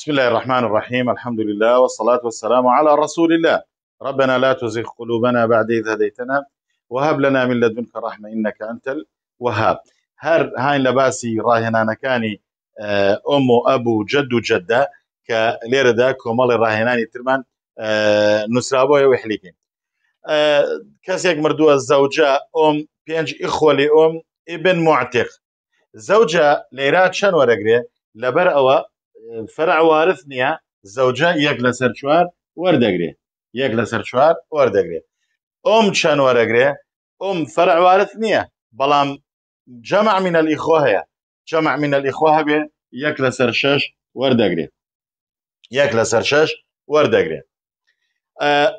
بسم الله الرحمن الرحيم الحمد لله والصلاة والسلام على رسول الله ربنا لا تزغ قلوبنا بعد إذ هديتنا وهب لنا من لدنك رحمة إنك أنت الوهاب هر هاي لباسي راهنانا كاني أم وأبو جد وجدة كليرة دا كومال راهناني ترمان نسرابوية وحليكين كاسيك مردوة الزوجة أم بينج إخوة لأم ابن معتق زوجة ليرات شنو ورقري لبر فرع وارث نییە زەوجە یەک لەسەر چوار وەردەگرێ یەک لەسەر چوار وەردەگرێت ئۆم چەند وەرەگرێ ئۆم فرع وارث نییە بەڵام جەمع منە لیخۆ هەیە جەمع منە لیخوا هەبێ یەک لەسەر شەش وەردەگرێت یەک لەسەر شەش وەردەگرێت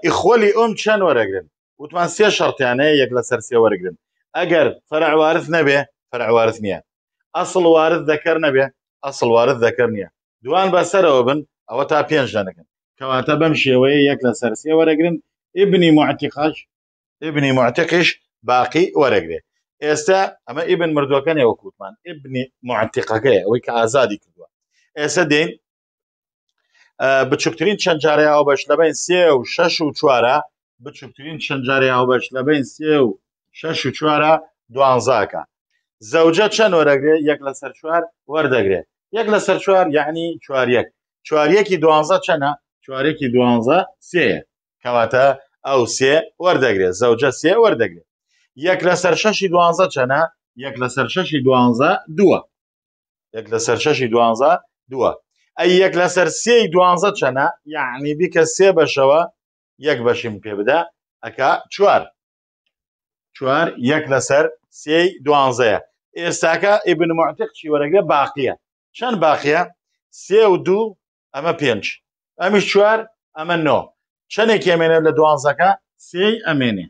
ئیخۆلی ئۆم چەند وەرەگرن وتمان سێ شەرتیانەیە یەک لەسەر سێ وەرگن ئەگەر فرع وارث نەبێ فرع وارث نییە ئەسڵ وارث دەکەر نەبێ ئەسڵ وارث دەکەر نییە دوان بەسەرەوە بن ئەوە تا پێنج ژەنەکەن کەواتە بەم شێوەیە یەک لە سەرسیە وەرەگرن ئبنی معتیقاش ئبنی معتەقش باقی وەرەگرێت ئێستا ئەمە ئیبن مردوەکان ەوە کووتمان ئبنی معتیقەکەی ئەوەی کە ئازادی کردووە ئێستا دێن بچووکترین چەندجارێ هاوبەش لەبین سێ و شەش و چوارە بچووکترین چەندجارێ هاوبەش لەبین سێ و شەش و چوارە دوانزاکە زەوجە چەند وەرەگرێت یەک لە سەر چوار وەردەگرێت یەک لەسەر چوار یعنی چواریەک چواریەکی دوانزە چەنە چوارێکی دوانزە سێە کەواتە ئەو سێ وەردەگرێت زەوجە سێ وەردەگرێت یەک لەسەر شەشی دوانزە چەنە یەک لەسەر شەشی دوانزە دووە یەک لەسەر شەشی دوانزە دووە ئەی یەک لەسەر سێی دوانزە چەنە یعنی بیکە سێ بەشەوە یەک بەشیم پێ بدە ئەکا چوار چوار یەک لەسەر سێی دوانزەیە ئێستاکە ئیبن معتق چی وەرەگرە باقیە چەند باخە سێ و دوو ئەمە پێنج ئەمیش چوار ئەمە نۆ چەندێک ئەمێنێ لە دوانزەکە سێ ئەمێنێ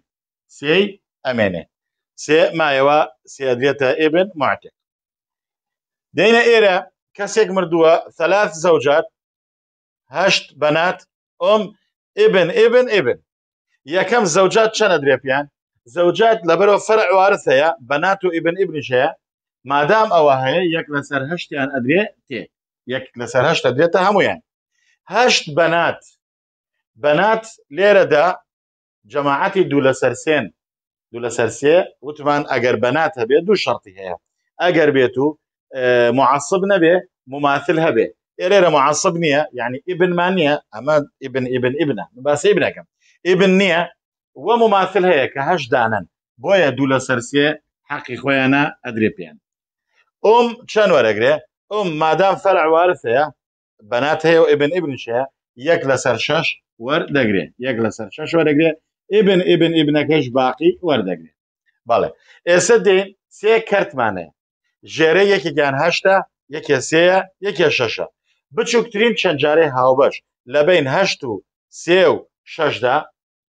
سێ ئەمێنێ سێ مایەوە سێدرێتە ئێبن معتێک دەینە ئێرە کەسێک مردووە سەلاس زەوجات هەشت بەنات ئۆم ئێبن ئێبن ئێبن یەکەم زەوجات چەنە درێپیان زەوجات لەبەرەوە فەرعوارثەیە بەنات و ئیبن ئیبنیشەیە مادام ئەوە هەیە یەک لەسەر هەشتیان ئەدرێ تێ یەک لەسەر هەشت ئەدرێتە هەمویان يعني بەنات بنات بنات جەماعەتی دوو لەسەر سێن دوو لەسەر سێ وتمان اگر بنات هەبێ دو شرط هي اگر بيتو معصب مععصب مماثل هەبێ ئێرێرە معصب نيا يعني ابن مانيا اما ابن ابن ابنه بس ابنه كم ابن نيا ومماثل هەیە کە دانا بويا دولا دوو حقي خويا انا ادري بيان ئۆم چەند وەرەگرێ ئۆم مادام فەرع وارث هەیە بەنات هەیە و ئبن ئبنش هەیە یەک لەسەر شەش وەردەگرێت یەک لەسەر شەش وەرەگرێت ئبن ئبن ئبنەکەش باقی وەردەگرێت بەڵێ ئێستا دێن سێ کەرتمانێ ژێرە یەکێکیان هەشتا یەکێ سەیە یەکێ شەشە بچووکترین چەندجارێ هاوبەش لە بین هەشت و سێ و شەشدا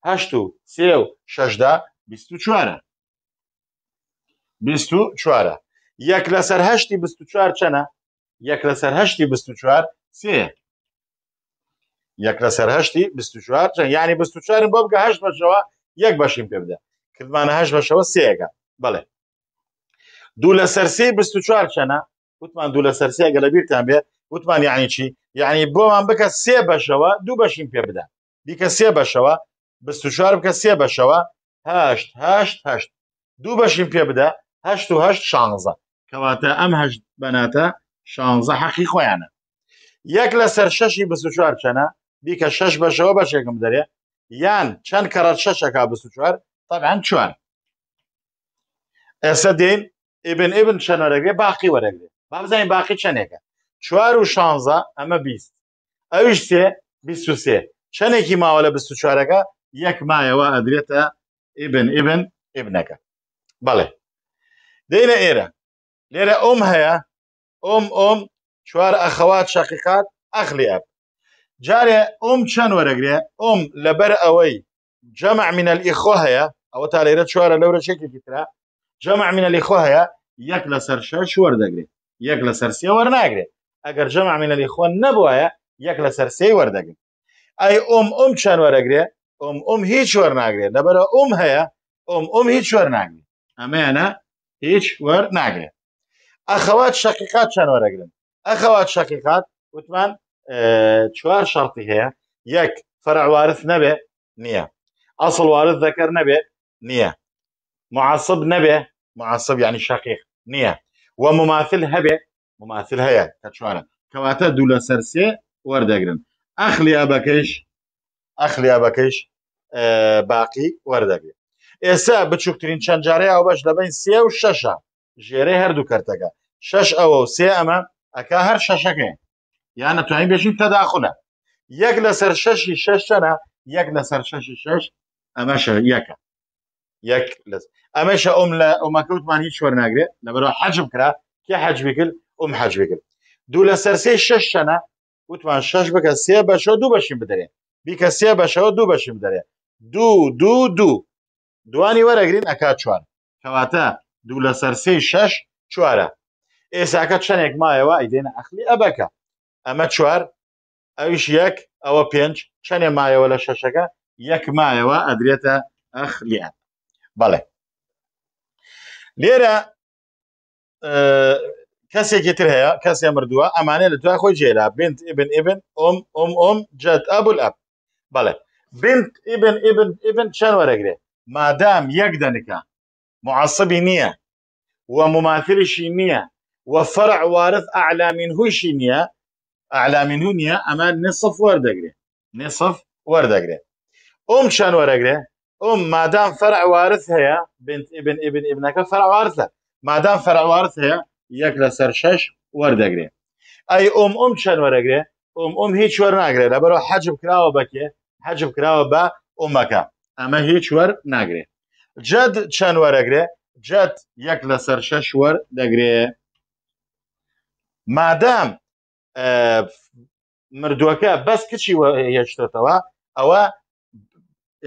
هەشت و سێ و شەشدا بیست و چوارە بیست و چوارە یەک لەسەر هەشتی چوار چەنە یەک لەسەر هەشتی چوار سێ یەک لەسەر هەشتی چوار چەند ینی چوارن بۆ بگە هەشت بەشەوە یەک بەشیم پێ بدە کردمانە هەش بەشەوە سێگە بڵێ دوو لەسەر سێ چوار چەنە وتمان دوو لەسەر سێگە لە بیرتان بێ وتمان یعنی چی یعنی بۆمان بکە سێ بەشەوە دوو بەشیم پێ بدە دیکە سێ بەشەوە چوار بکە سێ بەشەوە هەشت هەشت هەشت دوو بەشیم پێ بدە هەشت و هەشت شانزە کەواتە ئەم هەشت بەناتە شانزە حەقی خۆیانە یەک لە سەر شەشی بس چوار چەنە بیکە شەش بەشەوە بەشێکم دەرێ یان چەند کەڕەت شەشەکە بس چوار تەبان چوار ئێستا دێن ئبن ئبن چەنەرەگرێ باقی وەرەگرێ بابزانین باقی چەندێکە چوار و شانزە ئەمە بیست ئەویش سێ بیست و سێ چەندێکی ماوە لە بست و چوارەکە یەک مایەوە ئەدرێتە ئبن ئبن ئبنەکە بەڵێ دێنە ئێرە لێرە ئۆم هەیە ئۆم ئۆم چوار ئەخەوات شەقیقات ئەخلی ئەب جارێ ئۆم چەند وەرەگرێ ئۆم لەبەر ئەوەی جەمع منە ئیخۆ هەیە ئەوە تا لێرە چوارە لەورە شێکێکی تررا جەمع منە لیخۆ هەیە یەک لەسەر شەش وەردەگرێت یەک لەسەر سێ وەرناگرێت ئەگەر جەمع منە لیخۆن نەبواە یەک لەسەر سێ وەردەگرن ئەی ئۆم ئۆم چەند وەرەگرێ ئۆم ئۆم هیچ وەرناگرێت لەبەر ئۆم هەیە ئۆم ئۆم هیچ وەرناگرێت ئەمەیانە هیچ وەرناگرێت ئەخەوات شەقیقات چەند وەرەگرن ئەخەوات شەقیقات وتمان چوار شەڵتی هەیە یەک فەرعوارث نەبێ نییە ئەسڵ وارث دەکەر نەبێ نییە معاصب نەبێ معاصب یعنی شەقیق نییە و مماثل هەبێ مماثل هەیە کە چوارە کەواتە دوو لە سەرسێ وەردەگرن ئەخلیابەکەیش ئەخلیابەکەیش باقی وەردەگرێت ئێستا بچووکترین چەند جارەیە ئەو بەش لەبین سێ و شەشە ژێرەی هەردوو کەرتەکە شش ئەوە و سێ ئەمە ئەک هەر شەشەکەی یان نتوانین بێژین تەداخلە یەک لەسەر شەشی شش چەنە یەک لەسەر شەشی شش ئەمەشە یەکە یەک لەس ئەمەشە ئۆم لە ئۆمەکەوتمان هیچ شوەر ناگرێت لەبەرەوە حەجم کرا کێ حەجمی کرد ئۆم حەجمی کرد دوو لەسەر سێ شش چەنە وتمان شش بکە سێ بەشەوە دوو بەشیم بدرێن بیکە سێ بەشەوە دوو بەشیم دەرێ دوو دوو دوو دوانی وەرەگرین ئەک چوار کەواتە دوو لە سەر سێ شەش چوارە ئێساکە چەندێک مایەوە ئیدێنە ئەخلی ئەبەکە ئەمە چوار ئەویش یەک ئەوە پێنج چەندێ مایەوە لە شەشەکە یەک مایەوە ئەدرێتە ئەخلیان بەڵێ لێرە کەسێکی تر هەیە کەسێ مردووە ئەمانە لە دوای خۆی جێرا بنت ئبن ئبن ئۆم ئۆم ئۆم جەت ئەبول ئەپ بەڵێ بنت ئبن ئبن ئبن چەند وەرەگرێ مادام یەک دەنکە معصبي نية ومماثل شينية وفرع وارث أعلى منه شينية أعلى منه نية أما نصف وردقري نصف وردقري أم شان وردقري أم ما دام فرع وارث هي بنت ابن ابن ابنك فرع وارثة ما دام فرع وارث هي يكلا سرشش وردقري أي أم أم شان وردقري أم أم هيك ناقري لبرو حجب كراوة بكي حجب كراوة با أمك أما هيك ناقري جد چەند وەرەگرێ جد یەک لەسەر شەش وەر دەگرێ مادام مردووەکە بەس کچی هێشتێتەوە ئەوە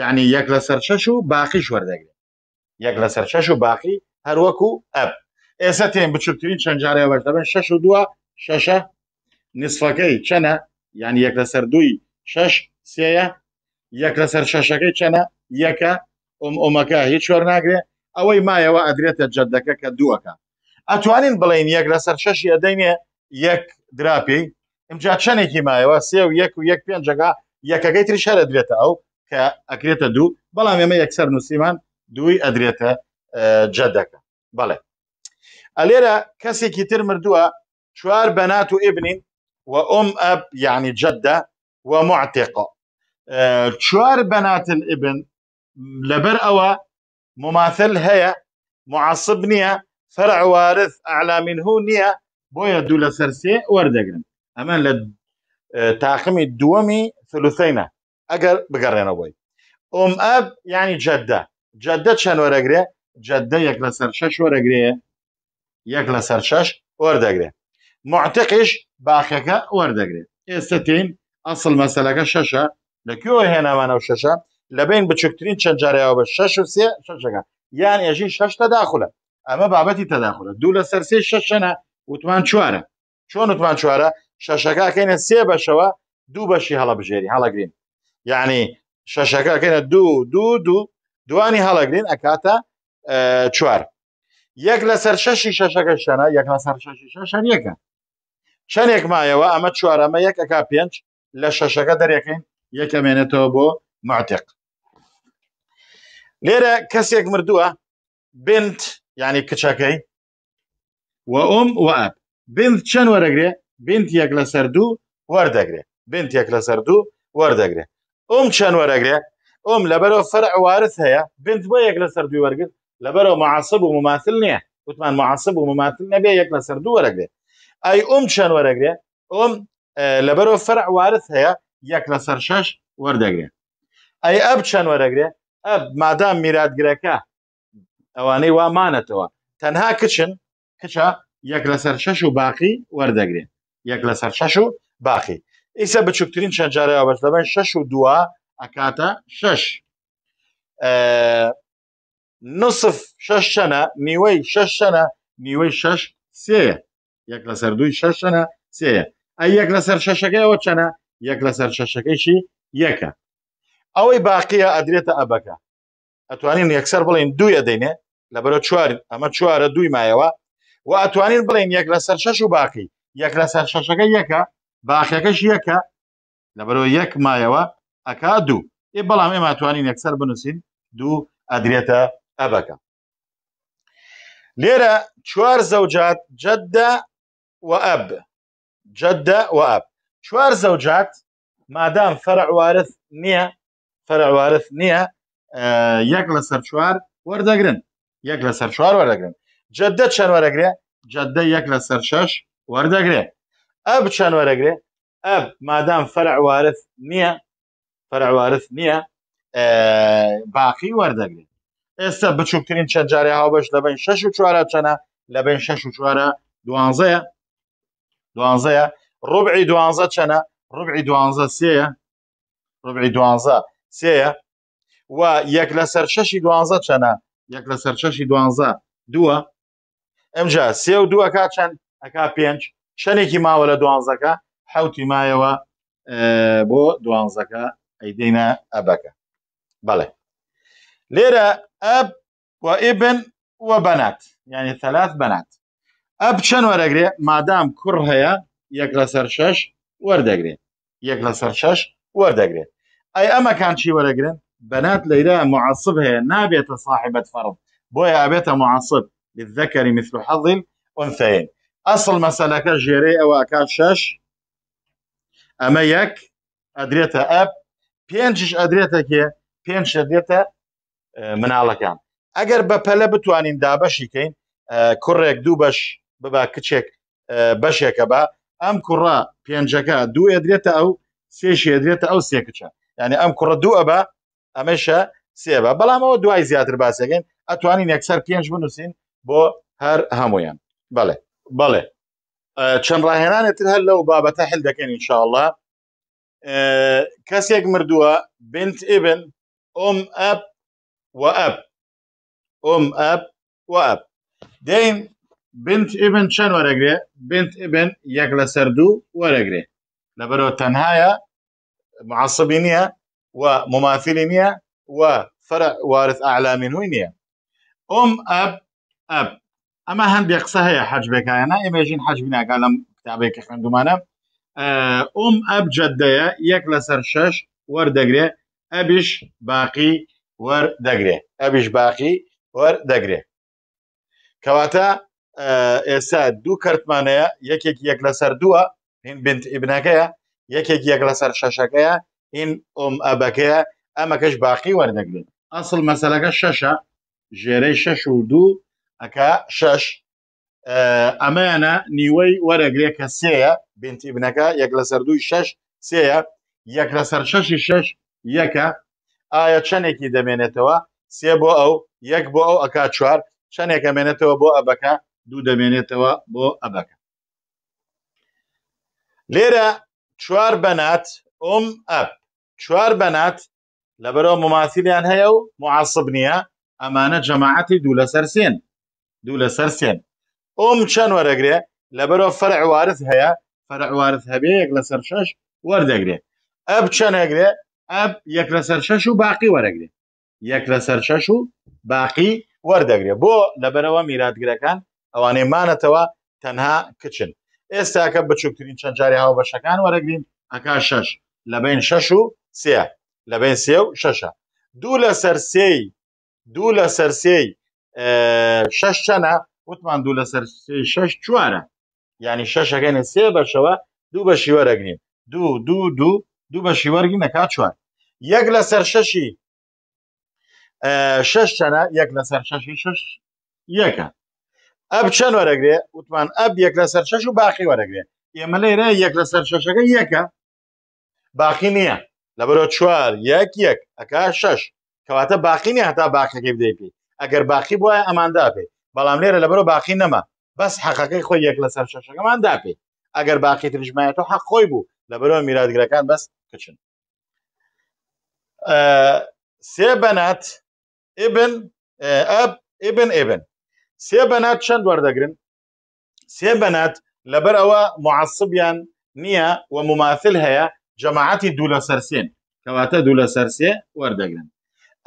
یعنی یەک لەسەر شەش و باقیش وەردەگرێت یەک لەسەر شەش و باقی هەروەکو ئەپ ئێستا تێن بچووترین چەند جارێ وەش دەبن شەش و دووە شەشە نصفەکەی چەنە یعنی یەک لەسەر دووی شەش سەیە یەک لەسەر شەشەکەی چەنە یەکە ئۆمەکە هیچ شۆر ناگرێ ئەوەی مایەوە ئەدرێتە جەدەکە کە دووەکە ئەتوانین بڵین یەک لەسەر شەشی ئەدەینێ یەک دراپی ئەمجا چەندێکی مایەوە سێ و یەک و یەک پێنجگا یەکەکەی تری شەرە درێتە ئەو کە ئەکرێتە دوو بەڵام ئێمە یەکسەر نووسیمان دووی ئەدرێتە جەدەکە بەڵێ ئەلێرە کەسێکی تر مردووە چوار بەنات و ئبنین و ئۆم ئەب یعنی جەدە و معتێقا چوار بەناتن ئبن لەبەر ئەوە مماثل هەیە مععسب نییە فرع وارث ئالا منه نییە بۆیە دوو لە سەرسێ وەردەگرن ئەمە لە تاقمی دووەمی ثلوثینە ئەگەر بگەڕێنەوەی ئۆم ئەب ینی جەدە جەدە چەند وەرەگرێ جەدە یەک لە سەر شەش وەرەگرێ یەک لە سەر شەش وەردەگرێت معتەقش باخەکە وەردەگرێت ئێستا تین ئەسڵ مەسلەکە شەشە لەکوێ هێناوانە و شەشە لە بین بچکترین چەند جارەوە بە شش و سێ شەشەکە یان ئێژی شش تەداخلە ئەمە بابەتی تەداخلە دوو لە سەر سێ شەشەنە وتمان چوارە چۆن وتمان چوارە شەشەکەکەینە سێ بەشەوە دوو بەشی هەڵەبژێری هەڵەگرین یعنی شەشەکەکەینە دوو دوو دوو دوانی هەڵەگرین ئەکاتە چوار یەک لەسەر شەشی شەشەکە شەنە یەک لەسەر شەشی شەشەن یەکە چەندێک مایەوە ئەمە چوارەمە یەکەکە پێنج لە شەشەکە دەرێکین یەکەمێنێتەوە بۆ معتق لێرە کەسێک مردووە بنت ینی کچەکەی وەم واب بنت چەند وەرەگرێ بنت یەک لە سەر دوو وەردەگرێ بنت یەک لە سەر دوو وەردەگرێ ئۆم چەند وەرەگرێ ئۆم لەبەرەوە فەرع وارث هەیە بنت بۆ یەک لە سەر دوو وەرگرت لەبەرەوە معسب و مماثل نییە وتمان معسب و مماثل نەبێ یەک لە سەر دوو وەرەگرێ ئەی ئۆم چەند وەرەگرێ ئۆم لەبەرەوە فەرع وارث هەیە یەک لە سەر شش وەردەگرێ ئەی ئەب چەند وەرەگرێ مادام میراتگرەکە ئەوانەی وامانەتەوە تەنها کچن کچە یەک لەسەر شەش و باقی وەردەگرێن یەک لەسەر شەش و باقی ئیسە بچووکترین چەندجارەوە بەش دەبێن شەش و دووە ئەکاتە شەش نصف شەش شەنە نیوەی شەش شەنە نیوەی شەش سێە یەک لەسەر دوی شەش شەنە سێە ئە یەک لەسەر شەشەکەیەوە چەنە یەک لەسەر شەشەکەیشی یەکە ئەوەی باقیە ئەدرێتە ئەبەکە ئەتوانین یەکسەر بڵین دوو ئەدەینێ لەبەرە چوار ئەمە چوارە دوی مایەوە و ئەتوانین بڵین یەک لە سەر شەش و باقی یەک لە سەر شەشەکە یەکە باخەکەش یەکە لەبەرەوە یەک مایەوە ئەک دوو ێ بەڵام ئێمە توانین یەکسەر بنووسین دوو ئەدرێتە ئەبەکە لێرە چوار زەوجات جەدە و ئەب جەدە و ئەب چوار زەوجات مادام فەرعوارث نییە فەرعوارث نییە یەک لە سەر چوار وەردەگرن یەک لە سەر چوار وەردەگرن جددە چەند وەرەگرێ جددە یەک لە سەر شەش وەردەگرێ ئەب چەند وەرەگرێ ئەب مادام فەرعوارث نییە فەرعوارث نییە باقی وەردەگرێت ئێستا بچووکترین چەند جاری هاوبەش لەبین شش و چوارە چەنە لەبین شش و چوارە دوانزەیە دوانزەیە ڕبعی دوانزە چەنە ڕبعی دوانزە سەیە ڕبعی دوانزە سەیە و یەک لە سەر شەشی دوانزە چەنە یەک لە سەر شەشی دوانزە دووە ئەمجا سێ و دووە کا چەند ئەکا پێنج شەنێکی ماوە لە دوانزەکە حوتی مایەوە بۆ دوانزەکە ئەیدینە ئەبەکە بەڵێ لێرە ئەب و ئیبن و بەنات یعنی تەلات بەنات ئەب چەند وەرەگرێ مادام کوڕ هەیە یەک لە سەر شەش وەردەگرێ یەک لە سەر شەش وەردەگرێت ئەی ئەمەکان چی وەرەگرن بەنات لەیرە مععسب هەیە نابێتە صاحبەت فەرض بۆیە ئابێتە مععسب للذكر مثل حظ الأنثيين أصل مسألة كجيري أو أكاشش أما يك أدريتا أب بينجش أدريتا كي بينجش أدريتا مناڵەکان كان ئەگەر بە پەلە بتوانین دابەشیکەین کوڕێک دوو بەش ببا کچێک بەشێکە بە ئەم کوڕا پێنجەکە دوو ئەدرێتە ئەو سێشی ئەدرێتە ئەو سێ کچە یعنی ئەم کوڕە دوو ئەبە ئەمەشە سێبە بەڵامەوە دوای زیاتر باسەکەن ئەتوانین یەکسەر پێنج بنووسین بۆ هەر هەمویان بەڵێ بەڵێ چەند ڕاهێنانێتتر هەر لەو بابەتە هەل دەکەن انشاءله کەسێک مردووە بنت ئبن ئۆم ئەپ و ئەپ ئۆم ئەپ و ئەپ دەین بنت ئبن چەند وەرەگرێ بنت ئبن یەک لە سەر دوو وەرەگرێ لەبەرەوە تەنهاە معصبينيا ومماثلينيا وفرع وارث أعلى من وينيا أم أب أب أما بيقصها يا أنا بنا قال لهم حەجبێکایەنە ئێمێژین حەجبیناگا لەم کتابێکی خوێندومانە ئۆم ئەب جدەیە یەک لەسەر شەش وەردەگرێ ئەبیش باقی وەردەگرێ ئەبیش باقی وەردەگرێ کەواتە ئێستا دوو کەرتمانەیە یەکێک یەک دوا هن بنت ئیبنەکەیە یەکێک یەک لەسەر شەشەکەیە این ئۆم ئەبەکەیە ئەمەکەش باقی وەردەگرن ئەسڵ مەسەلەکە شەشە ژێرەی شەش و دوو ئەکە شەش ئەمەیانە نیوەی وەرەگرێ کە سەیە بنتی بنەکە یەک لەسەر دووی شەش سەیە یەک لەسەر شەشی شەش یەکە ئایا چەندێکی دەمێنێتەوە سێ بۆ ئەو یەک بۆ ئەو ئەک چوار چەندێک ئەمێنێتەوە بۆ ئەبەکە دوو دەمێنێتەوە بۆ ئەبەکە لێرە چوار بەنات ئۆم ئەپ چوار بەنات لەبەرەوە مماسیلیان هەیە و مععسب نییە ئەمانە جەماعەتی دوو لەسەر سێن دوو لەسەر سێن ئۆم چەند وەرەگرێ لەبەرەوە فەرعوارز هەیە فەرعوارز هەبێ یەک لەسەر شەش وەردەگرێ ئەب چەندەگرێ ئەب یەک لەسەر شەش و باقی وەرەگرێ یەک لەسەر شەش و باقی وەردەگرێ بۆ لەبەرەوە میراتگرەکان ئەوانەی مانەتەوە تەنها کچن ئێستاکە بچووکترین چەند جاری هاو بەشەکان وەرەگرین ئەکا شش لە بین شش و سێ لە بین سێ و شەشە دوو لە سەرسێی دوو لە سەرسێی شش چەنە وتمان دوو لە سەر شش چوارە ینی شەشەکەێنە سێ بەشەوە دوو بەشی وەرەگرین دوو دوو دوو دوو بەشی وەرگین نەکا چوار یەک لە سەر شەشی شش چەنە یەک لە سەر شەشی شش یەکە ئەب چەند وەرەگرێ وتمان ئەب یەک لە سەر شەش و باقی وەرەگرێ ئێمە لێرە یەک لە سەر شەشەکە یەکە باقی نییە لە بەرۆ چوار یەک یەک ئەک شەش کەواتە باقی نیە هەتا باقیەکە بدەیتی ئەگەر باقی بواە ئەماندا پێ بەڵام لێرە لە بەرۆ باقی نەما بەس حەقەکەی خۆی یەک لە سەر شەشەکەماندا پێ ئەگەر باقی ترژمایەتەوە حەق خۆی بوو لە بەرەوە میراگرەکان بەس کچن سێ بەنات ئبن ئەب ئبن ئبن سێ بەنات چەند وەردەگرن سێ بەنات لەبەر ئەوە مععسبیان نییە و مماثل هەیە جەماعەتی دوو لە سەرسێن کەواتە دوو لە سەرسێ وەردەگرن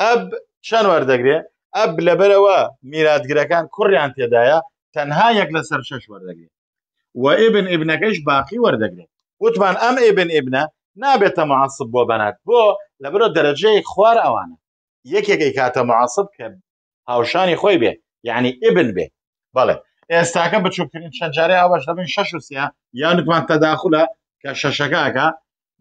ئەب چەند وەردەگرێ ئەب لەبەرەوە میراتگرەکان کوڕیان تێدایە تەنها یەک لە سەر شش وەردەگرێت و ئێبن ئبنەکەش باقی وەردەگرێت وتمان ئەم ئێبن ئبنە نابێتە مععسب بۆ بەنات بۆ لەبرۆ دەرەجەی خوار ئەوانە یەکێکی کاتە مععسب کە هاوشانی خۆی بێت یعنی ئبن بێ بەڵێ ئێستاکە بچووکترین شەنجارێ ئاواش دەبن شش وسیە یانکمان تەداخلە کە شەشەکەکە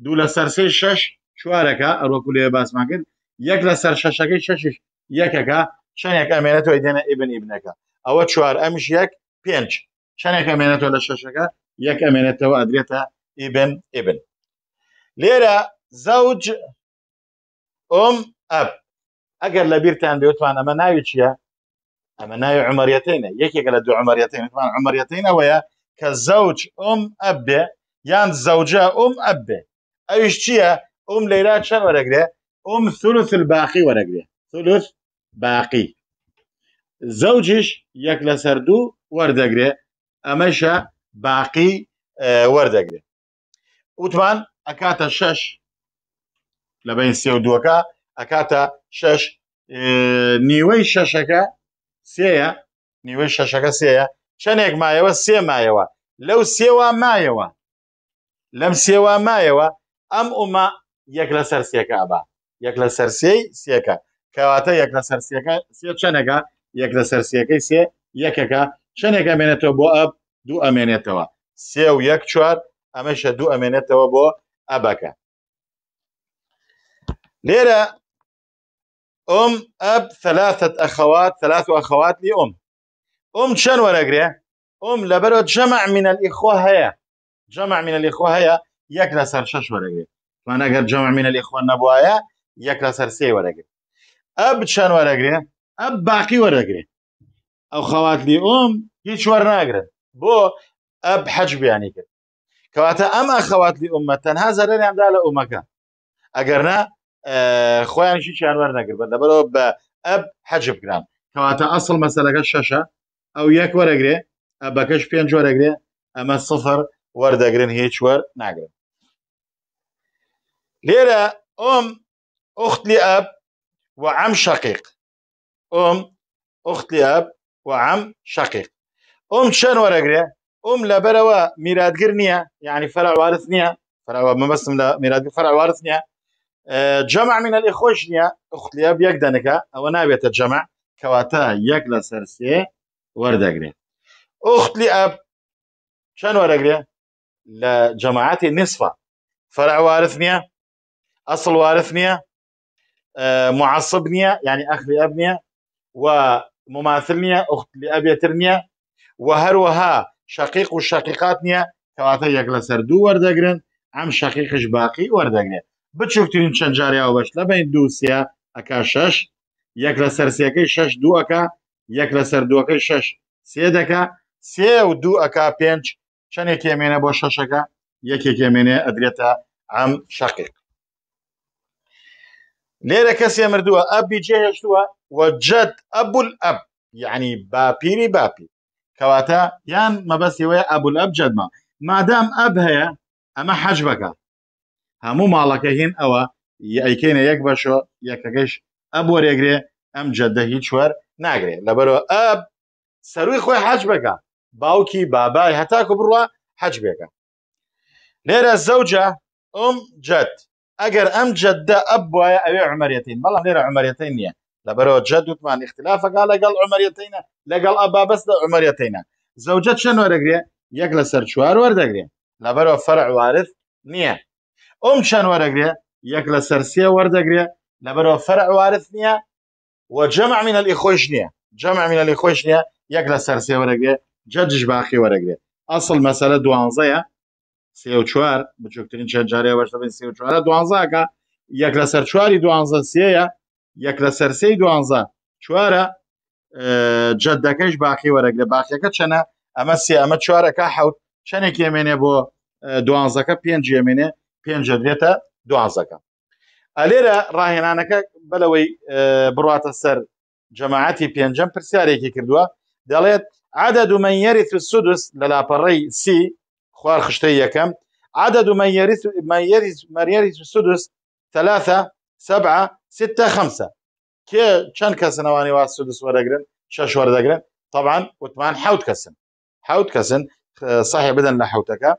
دوو لە سەرسی شش چوارەکە ئەوروپولێ باسمان کرد یەک لە سەر شەشەکەی ششش یەکەکە چەندێک ئەمێنێتەوە دێنە ئبن ئبنەکە ئەوە چوار ئەمش یەک پێنج چەندێک ئەمێنێتەوە لە شەشەکە یەک ئەمێنێتەوە ئەدرێتە ئبن ئبن لێرە زەوج ئۆم ئەپ ئەگەر لە بیرتان بێتوان ئەمە ناوی چییە ئەمە ناوی عمەریەتینە یەکێکە لە دوو عمەریەتینمان عمەریەتینەوەیە کە زەوج ئۆم ئەبێ یان زەوجە ئۆم ئەبێ ئەویش چییە ئۆم لەیرا چە وەرەگرێ ئۆم سروس باقی وەرەگرێ سروس باقی زەوجش یەک لە سەر دوو وەردەگرێ ئەمەشە باقی وەردەگرێ وتمان ئەکاتە شەش لە بین سێ و دووەکە ئەکاتە شەش نیوەی شەشەکە سێە نیوەی شەشەکە سێە چەندێک مایەوە سێ مایەوە لەو سێوا مایەوە لەم سێوا مایەوە ئەم ئوما یەک لە سەر سێکە ئابا یەک لە سەرسیەی سێکە کەواتە یەک لە سەرسیەکە سێ چەنێکە یەک لە سەرسیەکەی سێ یەکەکە چەندێک ئەمێنێتەوە بۆ ئەب دوو ئەمێنێتەوە سێ و یەک چوار ئەمەشە دوو ئەمێنێتەوە بۆ ئەبەکە لێرە أم أب ثلاثة أخوات ثلاثة أخوات لأم أم شنو نقري أم لبرو جمع من الإخوة هيا جمع من الإخوة هيا يكلا سر شش ورقري فأنا قال جمع من الإخوة النبوايا يكلا سر سي ورقري أب شنو نقري أب باقي ورقري أو خوات لأم هیچ وەرناگرن بۆ ئەب حەج بیانی کرد کەواتە ئەم ئەخەوات لی ئومە تەنها زەرەریاندا لە ئومەکە ئەگەرنا خۆیانشی چیانوەەر نەگربن لەبەرەوە بە ئەب حەجب بکران کەواتە ئەسڵ مەسەلەکە شەشە ئەو یەک وەرەگرێ ئەبەکەش پێنج وەرەگرێ ئەمە سفر وەردەگرن هیچ وەر ناگرن لێرە ئۆم ئوختلی ئەب وعم شقیق ئۆم ئوختلی ئەب وعم شقیق ئۆم چەند وەرەگرێ ئۆم لەبەرەوە میراتگر نییە یعنی فەرەوارث نییە فەرەوە مەبەستم لە میراتگر فەرەوارث نییە آه، جمع من أخت لي ئەختلیاب یەک أو ئەوە نابێتە جەمع کەواتە یەک لە سەرسێ وەردەگرێت ئوختلی ئەب شن ورد لە جەماعاتی النصفة فرع وارث أصل ئەسڵ وارث آه، يعني معصب نییە یعنی ئەخلی ئەب نییە و مماثل نییە ئوختلی ئەبێتر نییە و هەروەها شقیق و شقیقات نییە کەواتە یەک لە شقیقش باقی بچووکترین چەند جاریاوە بەش لەبین دووسە ئەک شش یەک لە سەرسیەکەی شش دووەکە یەک لە سەردووەکەی شش سێ دەکە سێ و دوو ئەک پێنج چەندێکێ مێنە بۆ شەشەکە یەکێکێ مێنێ ئەدرێتە ئەم شقیق لێرە کەسێ مردووە ئەبی جێهێشتووە وەجد ئەبول ئەب یعنی باپیری باپی کەواتە یان مەبەستیەوەی ئەبول ئەب جەدمە مادام ئەب هەیە ئەمە حەج بەکە هەموو ماڵەکە هین ئەوە ئەیکەینە یەک بەشۆ یەکەکەش ئەبوو رێگرێ ئەم جەدە هیچ چوەر ناگرێت لەبەرەوە ئەب سەروی خۆی حەج بکە باوکی بابای هەتاکو بڕوە حەج بێکە لێرە زەوجە ئۆم جەت ئەگەر ئەم جەدە ئەب وایە ئەوێ عمەرەتین بەڵام لێرە عمەرەتین نییە لەبەرەوە جەد وتمان اختلافەکە لەگەڵ عمەرەتینە لەگەڵ ئەبا بەستە عمەرەتینە زەوجە چەند وەرەگرێ یەک لە سەر چوار وەردەگرێ لەبەرەوە فەرعوارت نییە ئەم شان وەرەگرێ یەک لە سەرسیە وەردەگرێ لەبەرەوە فەرعوارت نییە وەجەمع منە لی خۆش نییە جەمع منە لی خۆش نییە یەک لە سەرسێ وەرەگرێ جەجش باخی وەرەگرێ ئەسڵ مەسەلە دوانزەیە سێ و چوار بچووکترین چەندجارەیە بەشتەبین سێ و چوارە دوانزاکە یەک لە سەر چواری دوانزە سەیە یەک لە سەرسەی دوانزە چوارە جەدەکەش باخی وەرەگرێ باخیەکە چەنە ئەمە سێ ئەمە چوارەکە حوت چەندێک ئێمێنێ بۆ دوانزەکە پێنج ئێمێنێ پێنج دێتە دوازەکە ئەلێرە ڕاهێنانەکە بەلەوەی بڕاتە سەر جەماعەتی پێنجەم پرسیارێکی کردووە دەڵێت عادە دومەنیەری سودوس لە لاپەڕی سی خوار خشتەی یەکەم عادە دومەنیەری مەریەری سودوس تەلاە سەبعە ستە خەمسە کێ چەند کەسنەوانی وا سودوس وەرەگرن شەش وەردەگرن طبعاان وتمان حوت کەسن حوت کەسن صاحب بدەن لە حوتەکە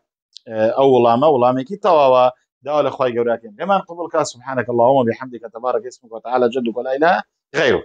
ئەو وڵامە وڵامێکی تەواوە داوا لە خی گەوراکەین لەمان قوبڵ کا سبحانك اللهم بحمدك تبارك اسمك وتعالى جدك ولا إله غيره